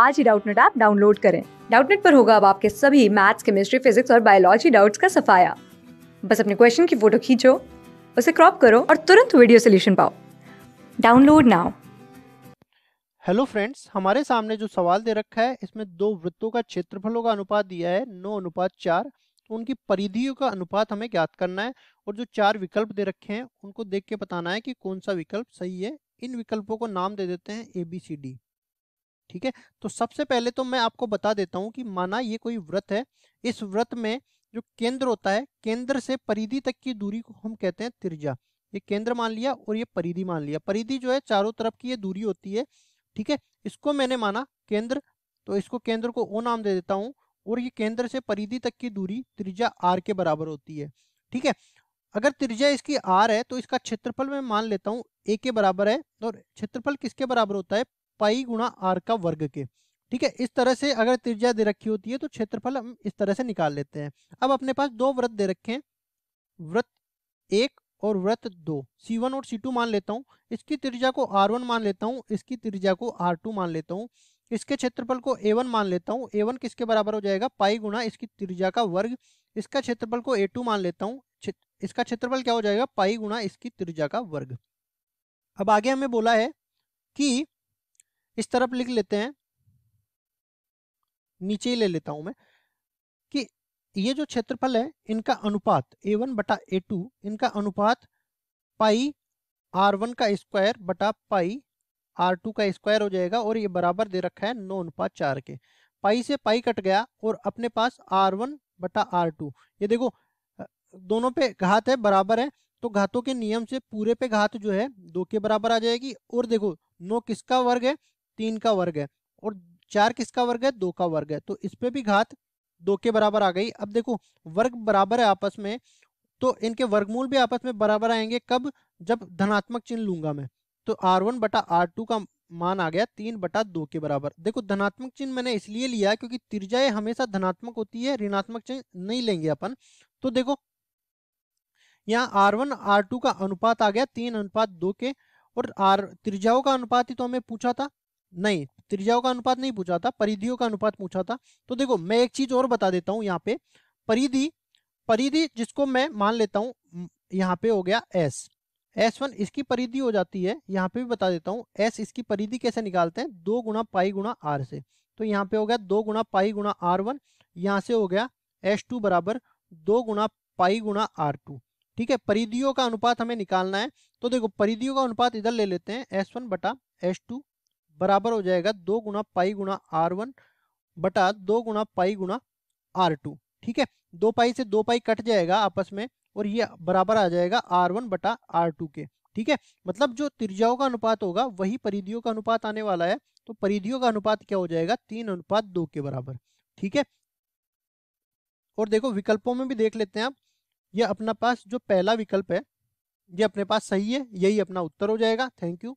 आज ही Doubtnut app download करें डाउटनेट पर होगा अब आपके सभी मैथ्स केमिस्ट्री फिजिक्स और बायोलॉजी डाउट्स का सफाया बस अपने क्वेश्चन की फोटो खींचो उसे क्रॉप करो और तुरंत वीडियो सोल्यूशन पाओ डाउनलोड नाउ हेलो फ्रेंड्स हमारे सामने जो सवाल दे रखा है इसमें दो वृत्तों का क्षेत्रफलों का अनुपात दिया है नौ अनुपात चार तो उनकी परिधियों का अनुपात हमें ज्ञात करना है और जो चार विकल्प दे रखे हैं उनको देख के बताना है कि कौन सा विकल्प सही है इन विकल्पों को नाम दे देते हैं ए बी सी डी ठीक है तो सबसे पहले तो मैं आपको बता देता हूँ कि माना ये कोई व्रत है इस व्रत में जो केंद्र होता है केंद्र से परिधि तक की दूरी को हम कहते हैं तिरजा ये केंद्र मान लिया और ये परिधि मान लिया परिधि जो है चारों तरफ की ये दूरी होती है ठीक है इसको मैंने माना केंद्र तो इसको केंद्र को ओ नाम दे देता हूँ और ये केंद्र से परिधि तक की दूरी त्रिज्या आर के बराबर होती है ठीक है अगर त्रिज्या इसकी आर है तो इसका क्षेत्रफल मैं मान लेता हूँ ए के बराबर है और क्षेत्रफल किसके बराबर होता है पाई गुणा आर का वर्ग के ठीक है इस तरह से अगर त्रिज्या दे रखी होती है तो क्षेत्रफल हम इस तरह से निकाल लेते हैं अब अपने पास दो व्रत दे रखे हैं व्रत एक और व्रत दो C1 और C2 मान लेता हूँ इसकी त्रिज्या को R1 मान लेता हूँ इसकी त्रिज्या को R2 मान लेता हूँ इसके क्षेत्रफल को A1 मान लेता हूँ A1 किसके बराबर हो जाएगा पाई गुणा इसकी त्रिज्या का वर्ग इसका क्षेत्रफल को A2 मान लेता हूँ इसका क्षेत्रफल क्या हो जाएगा पाई गुणा इसकी त्रिज्या का वर्ग अब आगे हमें बोला है कि इस तरफ लिख लेते हैं नीचे ही ले लेता हूं मैं कि ये जो क्षेत्रफल है इनका अनुपात ए वन बटा ए टू इनका अनुपात पाई आर वन का स्क्वायर बटा पाई आर टू का स्क्वायर हो जाएगा और ये बराबर दे रखा है नौ अनुपात चार के पाई से पाई कट गया और अपने पास आर वन बटा आर टू ये देखो दोनों पे घात है बराबर है तो घातों के नियम से पूरे पे घात जो है दो के बराबर आ जाएगी और देखो नौ किसका वर्ग है तीन का वर्ग है और चार किसका वर्ग है दो का वर्ग है तो इस पे भी घात दो के बराबर आ गई अब देखो वर्ग बराबर है आपस में तो इनके वर्गमूल भी आपस में बराबर आएंगे कब जब धनात्मक चिन्ह लूंगा मैं तो आर वन बटा आर टू का मान आ गया तीन बटा दो के बराबर देखो धनात्मक चिन्ह मैंने इसलिए लिया क्योंकि त्रिज्या हमेशा धनात्मक होती है ऋणात्मक चिन्ह नहीं लेंगे अपन तो देखो यहाँ आर वन आर टू का अनुपात आ गया तीन अनुपात दो के और आर त्रिज्याओं का अनुपात ही तो हमें पूछा था नहीं त्रिज्याओं का अनुपात नहीं पूछा था परिधियों का अनुपात पूछा था तो देखो मैं एक चीज और बता देता हूँ यहाँ पे परिधि परिधि जिसको मैं मान लेता हूँ यहाँ पे हो गया एस एस वन इसकी परिधि हो जाती है यहाँ पे भी बता देता हूँ एस इसकी परिधि कैसे निकालते हैं दो गुणा पाई गुणा आर से तो यहाँ पे हो गया दो गुणा पाई गुणा आर वन यहाँ से हो गया एस टू बराबर दो गुणा पाई गुणा आर टू ठीक है परिधियों का अनुपात हमें निकालना है तो देखो परिधियों का अनुपात इधर ले लेते हैं एस वन बटा एस टू बराबर हो जाएगा दो गुना पाई गुना आर वन बटा दो गुना पाई गुना आर टू ठीक है दो पाई से दो पाई कट जाएगा आपस में और ये बराबर आ जाएगा आर वन बटा आर टू के ठीक है मतलब जो त्रिज्याओं का अनुपात होगा वही परिधियों का अनुपात आने वाला है तो परिधियों का अनुपात क्या हो जाएगा तीन अनुपात दो के बराबर ठीक है और देखो विकल्पों में भी देख लेते हैं आप ये अपना पास जो पहला विकल्प है ये अपने पास सही है यही अपना उत्तर हो जाएगा थैंक यू